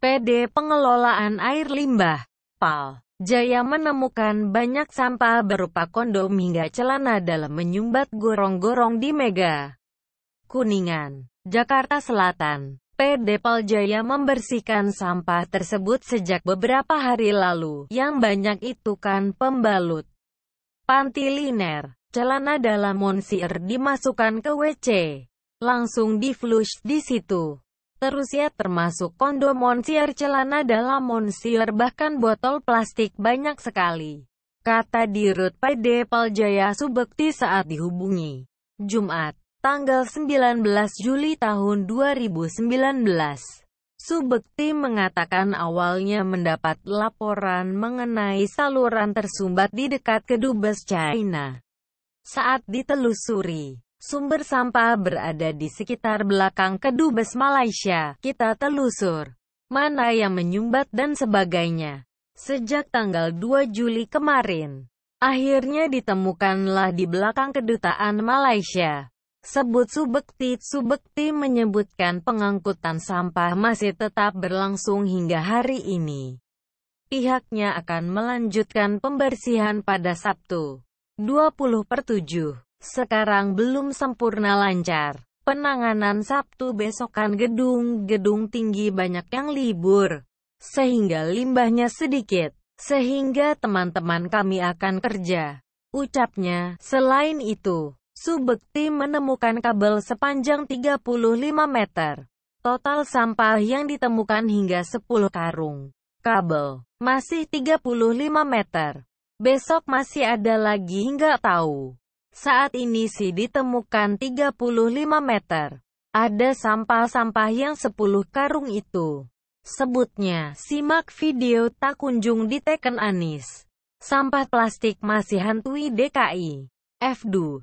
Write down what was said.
PD Pengelolaan Air Limbah, PAL, Jaya menemukan banyak sampah berupa kondom hingga celana dalam menyumbat gorong-gorong di Mega. Kuningan, Jakarta Selatan. PD PAL Jaya membersihkan sampah tersebut sejak beberapa hari lalu, yang banyak itu kan pembalut. Panti liner, celana dalam monsir dimasukkan ke WC. Langsung di-flush di situ. Rusia ya, termasuk kondom monsier celana dalam monsier bahkan botol plastik banyak sekali. Kata Dirut PD Paljaya Subekti saat dihubungi. Jumat, tanggal 19 Juli tahun 2019. Subekti mengatakan awalnya mendapat laporan mengenai saluran tersumbat di dekat kedubes China. Saat ditelusuri, Sumber sampah berada di sekitar belakang kedubes Malaysia. Kita telusur mana yang menyumbat dan sebagainya. Sejak tanggal 2 Juli kemarin, akhirnya ditemukanlah di belakang kedutaan Malaysia. Sebut Subekti, Subekti menyebutkan pengangkutan sampah masih tetap berlangsung hingga hari ini. Pihaknya akan melanjutkan pembersihan pada Sabtu, 20 per 7. Sekarang belum sempurna lancar. Penanganan Sabtu besokan gedung-gedung tinggi banyak yang libur. Sehingga limbahnya sedikit. Sehingga teman-teman kami akan kerja. Ucapnya, selain itu, Subekti menemukan kabel sepanjang 35 meter. Total sampah yang ditemukan hingga 10 karung. Kabel, masih 35 meter. Besok masih ada lagi hingga tahu. Saat ini si ditemukan 35 meter. Ada sampah-sampah yang 10 karung itu. Sebutnya, simak video tak kunjung diteken Anis. Sampah plastik masih hantui DKI. Fdu